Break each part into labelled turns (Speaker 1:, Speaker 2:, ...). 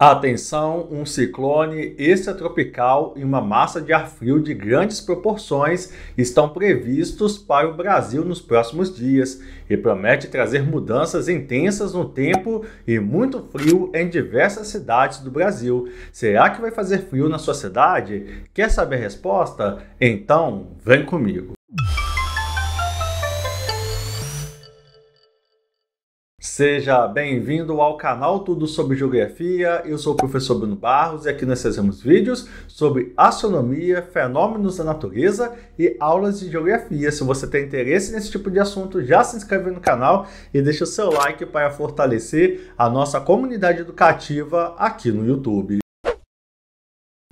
Speaker 1: Atenção, um ciclone extratropical e uma massa de ar frio de grandes proporções estão previstos para o Brasil nos próximos dias e promete trazer mudanças intensas no tempo e muito frio em diversas cidades do Brasil. Será que vai fazer frio na sua cidade? Quer saber a resposta? Então, vem comigo. Seja bem-vindo ao canal Tudo sobre Geografia. Eu sou o professor Bruno Barros e aqui nós fazemos vídeos sobre astronomia, fenômenos da natureza e aulas de geografia. Se você tem interesse nesse tipo de assunto, já se inscreve no canal e deixa o seu like para fortalecer a nossa comunidade educativa aqui no YouTube.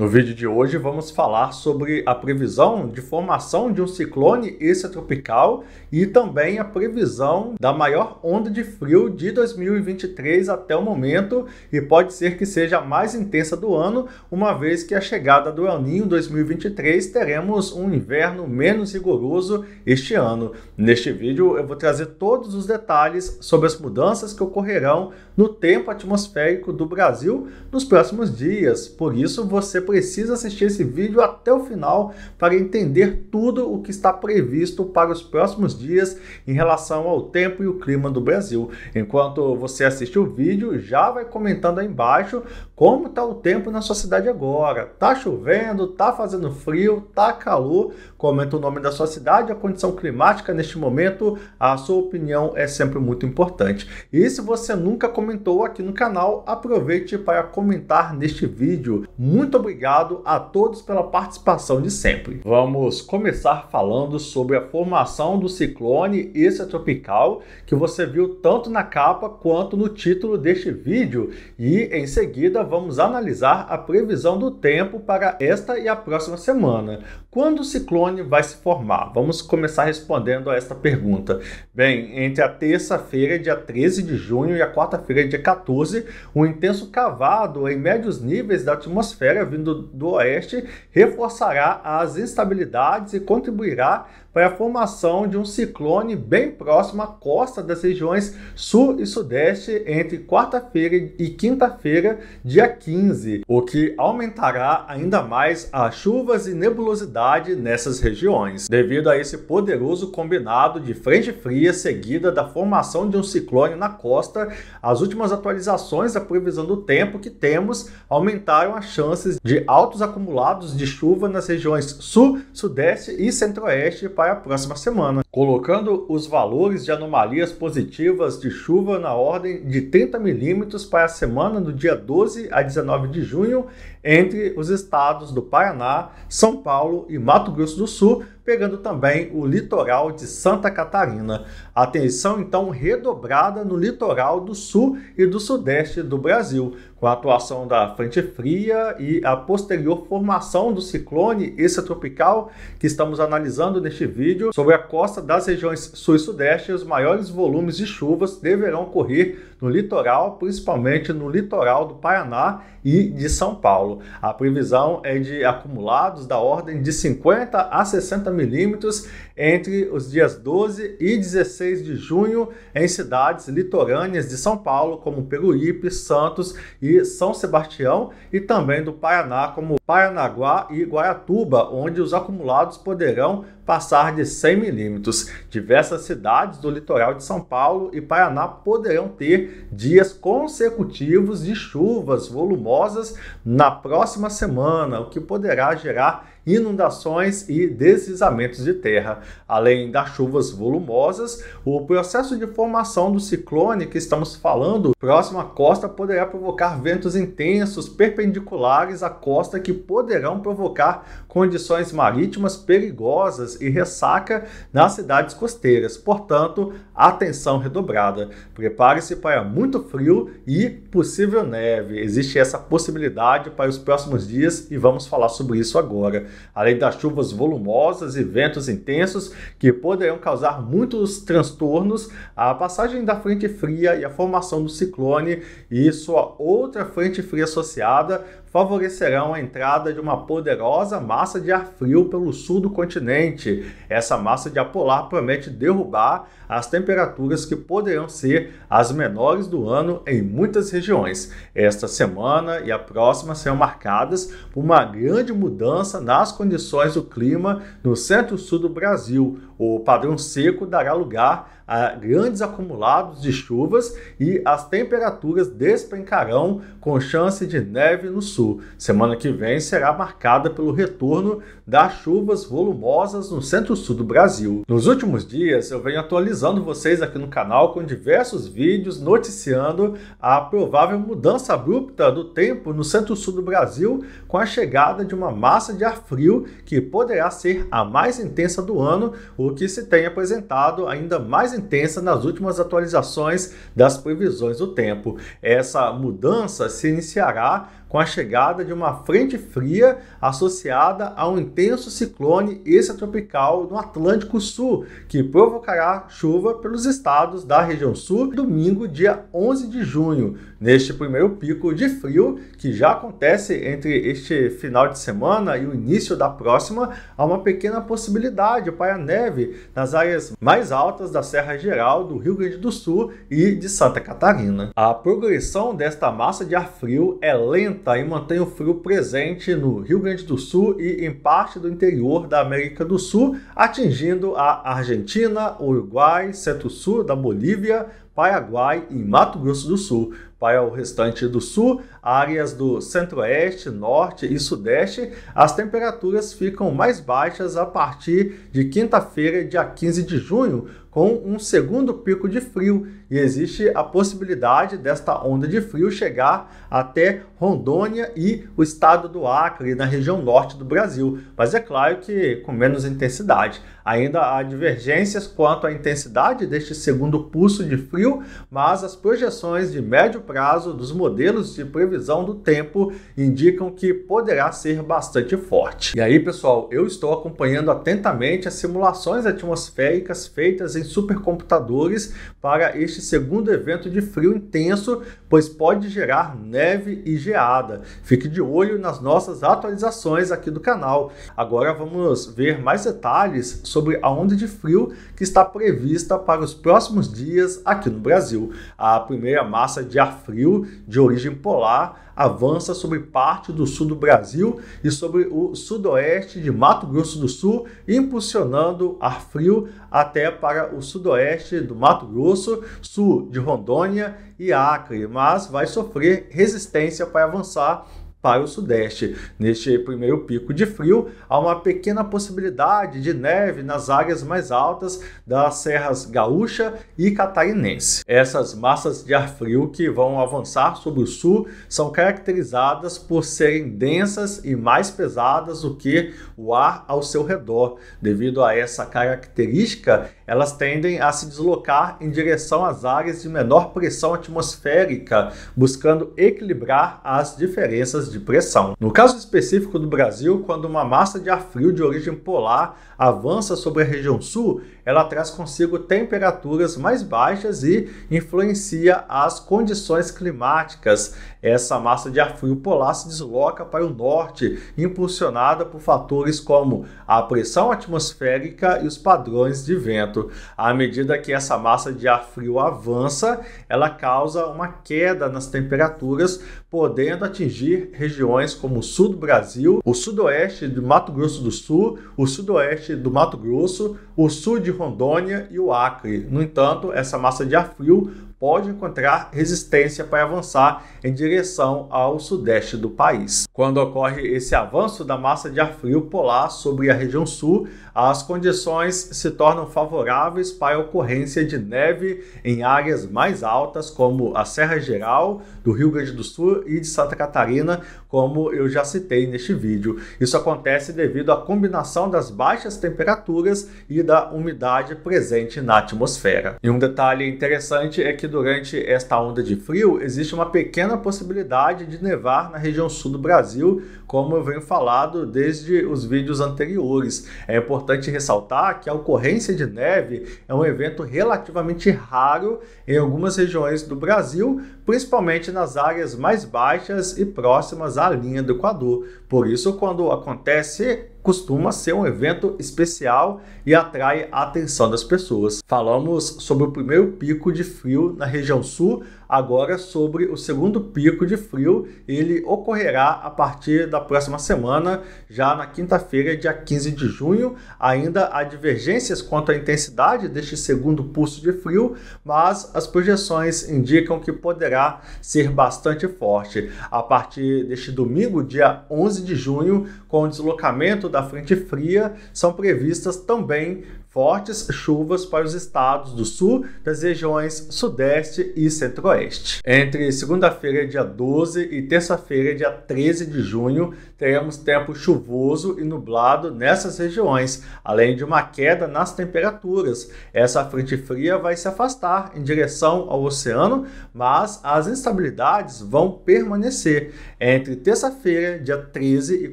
Speaker 1: No vídeo de hoje vamos falar sobre a previsão de formação de um ciclone extratropical e também a previsão da maior onda de frio de 2023 até o momento e pode ser que seja a mais intensa do ano, uma vez que a chegada do El Ninho 2023 teremos um inverno menos rigoroso este ano. Neste vídeo eu vou trazer todos os detalhes sobre as mudanças que ocorrerão no tempo atmosférico do Brasil nos próximos dias. Por isso, você precisa assistir esse vídeo até o final para entender tudo o que está previsto para os próximos dias em relação ao tempo e o clima do Brasil. Enquanto você assiste o vídeo, já vai comentando aí embaixo como está o tempo na sua cidade agora. Tá chovendo? Tá fazendo frio? Tá calor? Comenta o nome da sua cidade, a condição climática neste momento. A sua opinião é sempre muito importante. E se você nunca comentou comentou aqui no canal, aproveite para comentar neste vídeo. Muito obrigado a todos pela participação de sempre. Vamos começar falando sobre a formação do ciclone extratropical que você viu tanto na capa quanto no título deste vídeo e em seguida vamos analisar a previsão do tempo para esta e a próxima semana. Quando o ciclone vai se formar? Vamos começar respondendo a esta pergunta. Bem, entre a terça-feira, dia 13 de junho e a quarta-feira dia 14, um intenso cavado em médios níveis da atmosfera vindo do oeste reforçará as instabilidades e contribuirá para a formação de um ciclone bem próximo à costa das regiões sul e sudeste entre quarta-feira e quinta-feira, dia 15, o que aumentará ainda mais as chuvas e nebulosidade nessas regiões. Devido a esse poderoso combinado de frente fria seguida da formação de um ciclone na costa, as as últimas atualizações da previsão do tempo que temos aumentaram as chances de altos acumulados de chuva nas regiões sul, sudeste e centro-oeste para a próxima semana colocando os valores de anomalias positivas de chuva na ordem de 30 milímetros para a semana do dia 12 a 19 de junho entre os estados do Paraná, São Paulo e Mato Grosso do Sul, pegando também o litoral de Santa Catarina. Atenção então redobrada no litoral do sul e do sudeste do Brasil. Com a atuação da frente fria e a posterior formação do ciclone extratropical que estamos analisando neste vídeo, sobre a costa das regiões sul e sudeste, os maiores volumes de chuvas deverão ocorrer no litoral, principalmente no litoral do Paraná e de São Paulo. A previsão é de acumulados da ordem de 50 a 60 milímetros entre os dias 12 e 16 de junho em cidades litorâneas de São Paulo, como Peruípe, Santos e São Sebastião, e também do Paraná, como Paranaguá e Guaratuba, onde os acumulados poderão passar de 100 milímetros. Diversas cidades do litoral de São Paulo e Paraná poderão ter dias consecutivos de chuvas volumosas na próxima semana, o que poderá gerar inundações e deslizamentos de terra. Além das chuvas volumosas, o processo de formação do ciclone que estamos falando próximo à costa poderá provocar ventos intensos perpendiculares à costa que poderão provocar condições marítimas perigosas e ressaca nas cidades costeiras. Portanto, atenção redobrada. Prepare-se para muito frio e possível neve. Existe essa possibilidade para os próximos dias e vamos falar sobre isso agora além das chuvas volumosas e ventos intensos que poderão causar muitos transtornos, a passagem da frente fria e a formação do ciclone e sua outra frente fria associada favorecerão a entrada de uma poderosa massa de ar frio pelo sul do continente. Essa massa de ar polar promete derrubar as temperaturas que poderão ser as menores do ano em muitas regiões. Esta semana e a próxima serão marcadas por uma grande mudança nas condições do clima no centro-sul do Brasil. O padrão seco dará lugar a grandes acumulados de chuvas e as temperaturas despencarão com chance de neve no sul. Semana que vem será marcada pelo retorno das chuvas volumosas no centro-sul do Brasil. Nos últimos dias eu venho atualizando vocês aqui no canal com diversos vídeos noticiando a provável mudança abrupta do tempo no centro-sul do Brasil com a chegada de uma massa de ar frio que poderá ser a mais intensa do ano, o que se tem apresentado ainda mais intensa nas últimas atualizações das previsões do tempo. Essa mudança se iniciará com a chegada de uma frente fria associada a um intenso ciclone extratropical no Atlântico Sul, que provocará chuva pelos estados da região sul domingo, dia 11 de junho. Neste primeiro pico de frio, que já acontece entre este final de semana e o início da próxima, há uma pequena possibilidade para neve nas áreas mais altas da Serra Geral, do Rio Grande do Sul e de Santa Catarina. A progressão desta massa de ar frio é lenta aumenta e mantém o frio presente no Rio Grande do Sul e em parte do interior da América do Sul, atingindo a Argentina, Uruguai, centro-sul da Bolívia, Paraguai e Mato Grosso do Sul. Para o restante do sul, áreas do centro-oeste, norte e sudeste, as temperaturas ficam mais baixas a partir de quinta-feira, dia 15 de junho, com um segundo pico de frio e existe a possibilidade desta onda de frio chegar até Rondônia e o estado do Acre, na região norte do Brasil, mas é claro que com menos intensidade. Ainda há divergências quanto à intensidade deste segundo pulso de frio, mas as projeções de médio prazo dos modelos de previsão previsão do tempo indicam que poderá ser bastante forte. E aí, pessoal, eu estou acompanhando atentamente as simulações atmosféricas feitas em supercomputadores para este segundo evento de frio intenso, pois pode gerar neve e geada. Fique de olho nas nossas atualizações aqui do canal. Agora vamos ver mais detalhes sobre a onda de frio que está prevista para os próximos dias aqui no Brasil. A primeira massa de ar frio de origem polar avança sobre parte do sul do Brasil e sobre o sudoeste de Mato Grosso do Sul, impulsionando ar frio até para o sudoeste do Mato Grosso, sul de Rondônia e Acre, mas vai sofrer resistência para avançar para o sudeste. Neste primeiro pico de frio, há uma pequena possibilidade de neve nas áreas mais altas das serras gaúcha e catarinense. Essas massas de ar frio que vão avançar sobre o sul são caracterizadas por serem densas e mais pesadas do que o ar ao seu redor. Devido a essa característica, elas tendem a se deslocar em direção às áreas de menor pressão atmosférica, buscando equilibrar as diferenças de pressão. No caso específico do Brasil, quando uma massa de ar frio de origem polar avança sobre a região sul, ela traz consigo temperaturas mais baixas e influencia as condições climáticas essa massa de ar frio polar se desloca para o norte, impulsionada por fatores como a pressão atmosférica e os padrões de vento. À medida que essa massa de ar frio avança, ela causa uma queda nas temperaturas, podendo atingir regiões como o sul do Brasil, o sudoeste do Mato Grosso do Sul, o sudoeste do Mato Grosso, o sul de Rondônia e o Acre. No entanto, essa massa de ar frio pode encontrar resistência para avançar em direção ao sudeste do país. Quando ocorre esse avanço da massa de ar frio polar sobre a região sul, as condições se tornam favoráveis para a ocorrência de neve em áreas mais altas, como a Serra Geral, do Rio Grande do Sul e de Santa Catarina, como eu já citei neste vídeo. Isso acontece devido à combinação das baixas temperaturas e da umidade presente na atmosfera. E um detalhe interessante é que durante esta onda de frio existe uma pequena possibilidade de nevar na região sul do Brasil, como eu venho falado desde os vídeos anteriores. É importante ressaltar que a ocorrência de neve é um evento relativamente raro em algumas regiões do Brasil, principalmente nas áreas mais baixas e próximas da a linha do Equador. Por isso, quando acontece, costuma ser um evento especial e atrai a atenção das pessoas. Falamos sobre o primeiro pico de frio na região sul agora sobre o segundo pico de frio. Ele ocorrerá a partir da próxima semana, já na quinta-feira, dia 15 de junho. Ainda há divergências quanto à intensidade deste segundo pulso de frio, mas as projeções indicam que poderá ser bastante forte. A partir deste domingo, dia 11 de junho, com o deslocamento da frente fria, são previstas também fortes chuvas para os estados do sul, das regiões sudeste e centro-oeste. Entre segunda-feira, dia 12, e terça-feira, dia 13 de junho, teremos tempo chuvoso e nublado nessas regiões, além de uma queda nas temperaturas. Essa frente fria vai se afastar em direção ao oceano, mas as instabilidades vão permanecer. Entre terça-feira, dia 13, e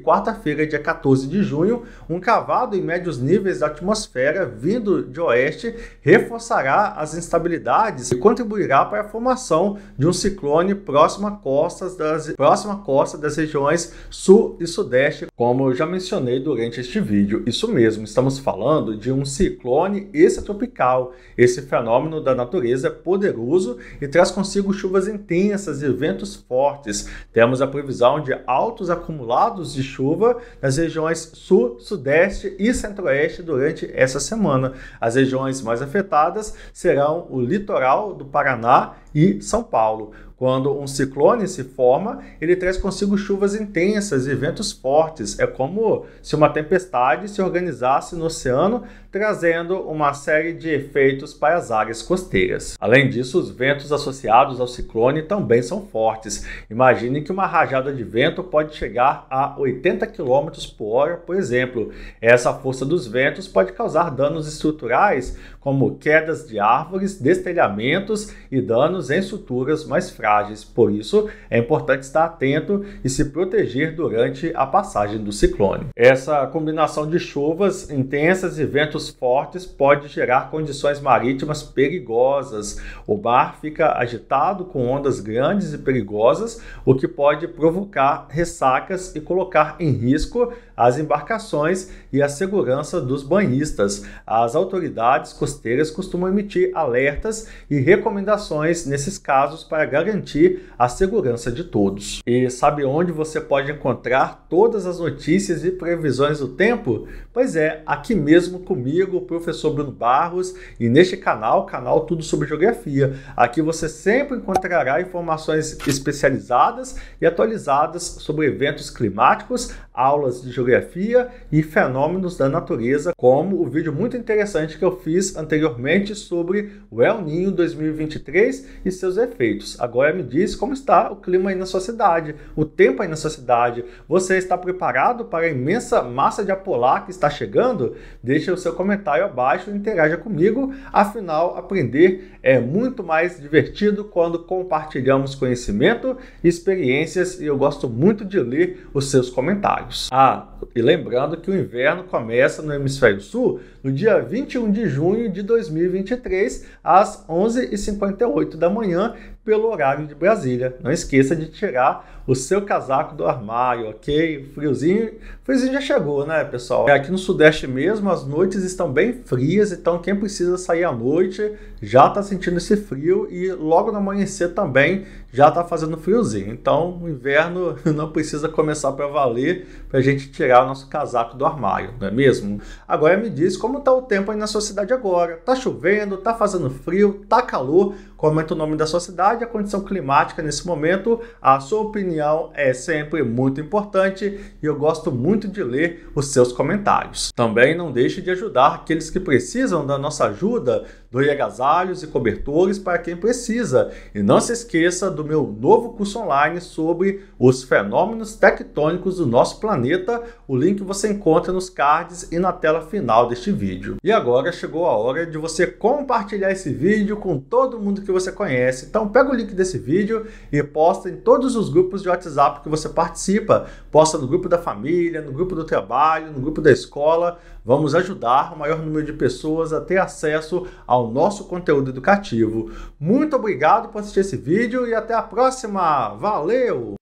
Speaker 1: quarta-feira, dia 14 de junho, um cavado em médios níveis da atmosfera vindo de oeste reforçará as instabilidades e contribuirá para a formação de um ciclone próximo à costa das, próxima à costa das regiões sul e sudeste, como eu já mencionei durante este vídeo. Isso mesmo, estamos falando de um ciclone extratropical. Esse fenômeno da natureza é poderoso e traz consigo chuvas intensas e ventos fortes. Temos a previsão de altos acumulados de chuva nas regiões sul, sudeste e centro-oeste durante essa semana semana. As regiões mais afetadas serão o litoral do Paraná e São Paulo. Quando um ciclone se forma, ele traz consigo chuvas intensas e ventos fortes. É como se uma tempestade se organizasse no oceano, trazendo uma série de efeitos para as áreas costeiras. Além disso, os ventos associados ao ciclone também são fortes. Imagine que uma rajada de vento pode chegar a 80 km por hora, por exemplo. Essa força dos ventos pode causar danos estruturais, como quedas de árvores, destelhamentos e danos em estruturas mais frágeis. Por isso, é importante estar atento e se proteger durante a passagem do ciclone. Essa combinação de chuvas intensas e ventos fortes pode gerar condições marítimas perigosas. O mar fica agitado com ondas grandes e perigosas, o que pode provocar ressacas e colocar em risco as embarcações e a segurança dos banhistas. As autoridades costeiras costumam emitir alertas e recomendações nesses casos para garantir a segurança de todos. E sabe onde você pode encontrar todas as notícias e previsões do tempo? Pois é, aqui mesmo comigo, o professor Bruno Barros, e neste canal, canal Tudo sobre Geografia. Aqui você sempre encontrará informações especializadas e atualizadas sobre eventos climáticos, aulas de geografia e fenômenos da natureza, como o vídeo muito interessante que eu fiz anteriormente sobre o El Ninho 2023 e seus efeitos. Agora me diz como está o clima aí na sua cidade, o tempo aí na sua cidade. Você está preparado para a imensa massa de apolar que está chegando? Deixe o seu comentário abaixo e interaja comigo. Afinal, aprender é muito mais divertido quando compartilhamos conhecimento e experiências e eu gosto muito de ler os seus comentários. Ah, e lembrando que o inverno começa no hemisfério sul no dia 21 de junho de 2023 às 11h58 da da manhã pelo horário de Brasília. Não esqueça de tirar o seu casaco do armário, ok? Friozinho, friozinho já chegou, né, pessoal? É aqui no Sudeste mesmo, as noites estão bem frias, então quem precisa sair à noite já está sentindo esse frio e logo no amanhecer também já está fazendo friozinho. Então, o inverno não precisa começar para valer para a gente tirar o nosso casaco do armário, não é mesmo? Agora me diz como está o tempo aí na sua cidade agora. Tá chovendo? Tá fazendo frio? Tá calor? comenta o nome da sua cidade, a condição climática nesse momento. A sua opinião é sempre muito importante e eu gosto muito de ler os seus comentários. Também não deixe de ajudar aqueles que precisam da nossa ajuda Doe agasalhos e cobertores para quem precisa. E não se esqueça do meu novo curso online sobre os fenômenos tectônicos do nosso planeta. O link você encontra nos cards e na tela final deste vídeo. E agora chegou a hora de você compartilhar esse vídeo com todo mundo que você conhece. Então pega o link desse vídeo e posta em todos os grupos de WhatsApp que você participa. Posta no grupo da família, no grupo do trabalho, no grupo da escola Vamos ajudar o maior número de pessoas a ter acesso ao nosso conteúdo educativo. Muito obrigado por assistir esse vídeo e até a próxima. Valeu!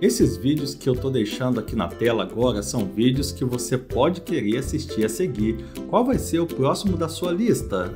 Speaker 1: Esses vídeos que eu estou deixando aqui na tela agora são vídeos que você pode querer assistir a seguir. Qual vai ser o próximo da sua lista?